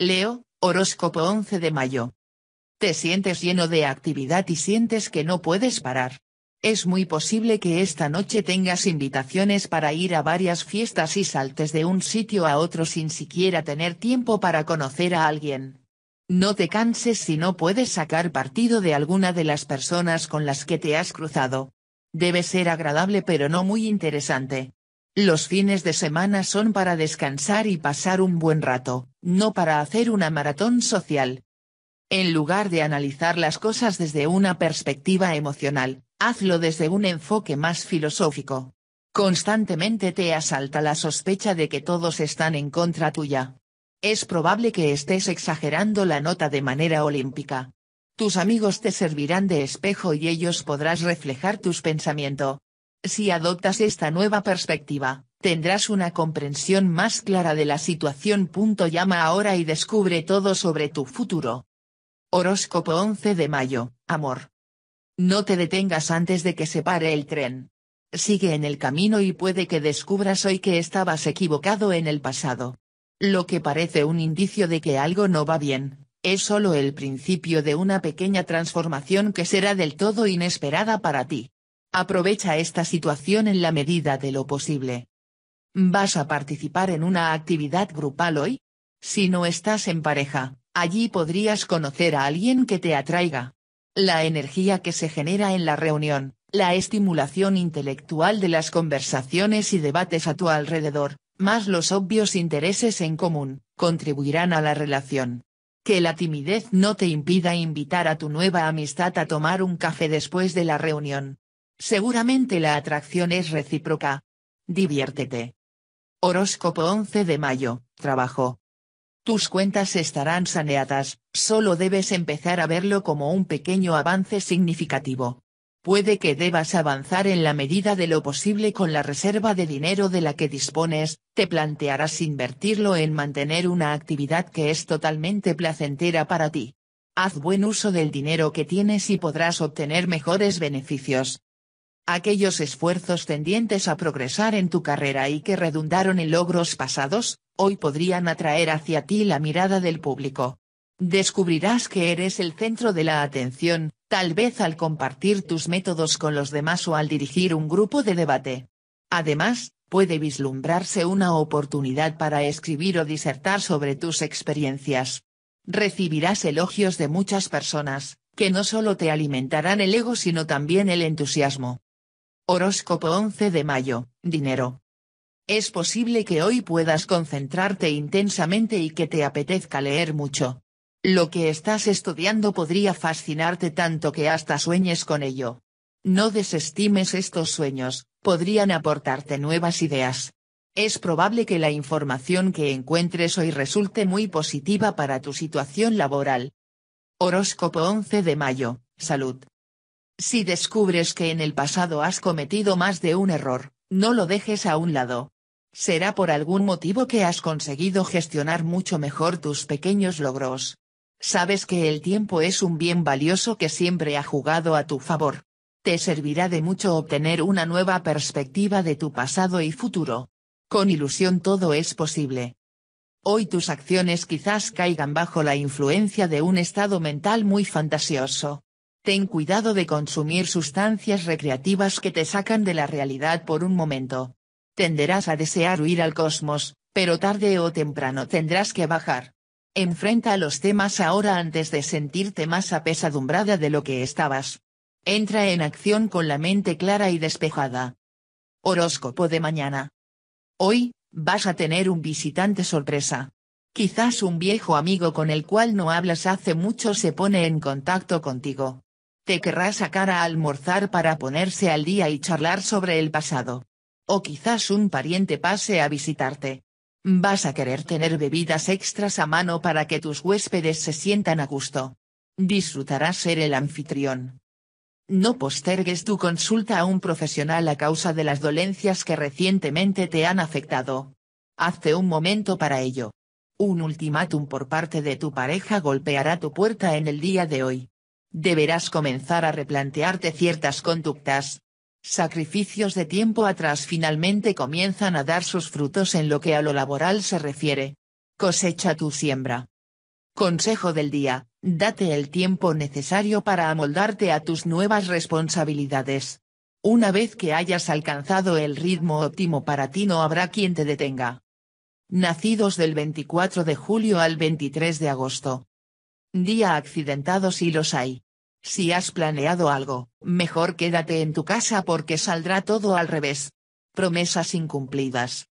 Leo, horóscopo 11 de mayo. Te sientes lleno de actividad y sientes que no puedes parar. Es muy posible que esta noche tengas invitaciones para ir a varias fiestas y saltes de un sitio a otro sin siquiera tener tiempo para conocer a alguien. No te canses si no puedes sacar partido de alguna de las personas con las que te has cruzado. Debe ser agradable pero no muy interesante. Los fines de semana son para descansar y pasar un buen rato, no para hacer una maratón social. En lugar de analizar las cosas desde una perspectiva emocional, hazlo desde un enfoque más filosófico. Constantemente te asalta la sospecha de que todos están en contra tuya. Es probable que estés exagerando la nota de manera olímpica. Tus amigos te servirán de espejo y ellos podrás reflejar tus pensamientos. Si adoptas esta nueva perspectiva, tendrás una comprensión más clara de la situación. Llama ahora y descubre todo sobre tu futuro. Horóscopo 11 de mayo, amor. No te detengas antes de que se pare el tren. Sigue en el camino y puede que descubras hoy que estabas equivocado en el pasado. Lo que parece un indicio de que algo no va bien, es solo el principio de una pequeña transformación que será del todo inesperada para ti. Aprovecha esta situación en la medida de lo posible. ¿Vas a participar en una actividad grupal hoy? Si no estás en pareja, allí podrías conocer a alguien que te atraiga. La energía que se genera en la reunión, la estimulación intelectual de las conversaciones y debates a tu alrededor, más los obvios intereses en común, contribuirán a la relación. Que la timidez no te impida invitar a tu nueva amistad a tomar un café después de la reunión. Seguramente la atracción es recíproca. Diviértete. Horóscopo 11 de mayo, trabajo. Tus cuentas estarán saneadas, solo debes empezar a verlo como un pequeño avance significativo. Puede que debas avanzar en la medida de lo posible con la reserva de dinero de la que dispones, te plantearás invertirlo en mantener una actividad que es totalmente placentera para ti. Haz buen uso del dinero que tienes y podrás obtener mejores beneficios aquellos esfuerzos tendientes a progresar en tu carrera y que redundaron en logros pasados, hoy podrían atraer hacia ti la mirada del público. Descubrirás que eres el centro de la atención, tal vez al compartir tus métodos con los demás o al dirigir un grupo de debate. Además, puede vislumbrarse una oportunidad para escribir o disertar sobre tus experiencias. Recibirás elogios de muchas personas, que no solo te alimentarán el ego sino también el entusiasmo. Horóscopo 11 de mayo, dinero. Es posible que hoy puedas concentrarte intensamente y que te apetezca leer mucho. Lo que estás estudiando podría fascinarte tanto que hasta sueñes con ello. No desestimes estos sueños, podrían aportarte nuevas ideas. Es probable que la información que encuentres hoy resulte muy positiva para tu situación laboral. Horóscopo 11 de mayo, salud. Si descubres que en el pasado has cometido más de un error, no lo dejes a un lado. Será por algún motivo que has conseguido gestionar mucho mejor tus pequeños logros. Sabes que el tiempo es un bien valioso que siempre ha jugado a tu favor. Te servirá de mucho obtener una nueva perspectiva de tu pasado y futuro. Con ilusión todo es posible. Hoy tus acciones quizás caigan bajo la influencia de un estado mental muy fantasioso, Ten cuidado de consumir sustancias recreativas que te sacan de la realidad por un momento. Tenderás a desear huir al cosmos, pero tarde o temprano tendrás que bajar. Enfrenta los temas ahora antes de sentirte más apesadumbrada de lo que estabas. Entra en acción con la mente clara y despejada. Horóscopo de mañana. Hoy, vas a tener un visitante sorpresa. Quizás un viejo amigo con el cual no hablas hace mucho se pone en contacto contigo te querrás sacar a almorzar para ponerse al día y charlar sobre el pasado. O quizás un pariente pase a visitarte. Vas a querer tener bebidas extras a mano para que tus huéspedes se sientan a gusto. Disfrutarás ser el anfitrión. No postergues tu consulta a un profesional a causa de las dolencias que recientemente te han afectado. Hazte un momento para ello. Un ultimátum por parte de tu pareja golpeará tu puerta en el día de hoy deberás comenzar a replantearte ciertas conductas. Sacrificios de tiempo atrás finalmente comienzan a dar sus frutos en lo que a lo laboral se refiere. Cosecha tu siembra. Consejo del día, date el tiempo necesario para amoldarte a tus nuevas responsabilidades. Una vez que hayas alcanzado el ritmo óptimo para ti no habrá quien te detenga. Nacidos del 24 de julio al 23 de agosto. Día accidentados si los hay. Si has planeado algo, mejor quédate en tu casa porque saldrá todo al revés. Promesas incumplidas.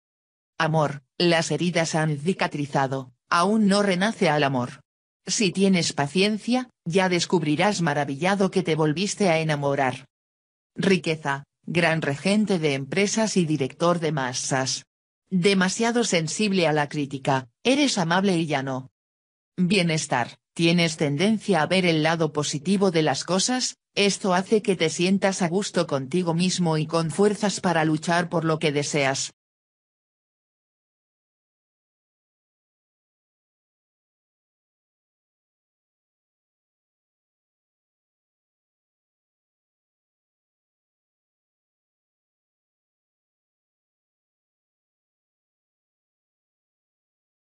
Amor, las heridas han cicatrizado, aún no renace al amor. Si tienes paciencia, ya descubrirás maravillado que te volviste a enamorar. Riqueza, gran regente de empresas y director de masas. Demasiado sensible a la crítica, eres amable y llano. Bienestar, Tienes tendencia a ver el lado positivo de las cosas, esto hace que te sientas a gusto contigo mismo y con fuerzas para luchar por lo que deseas,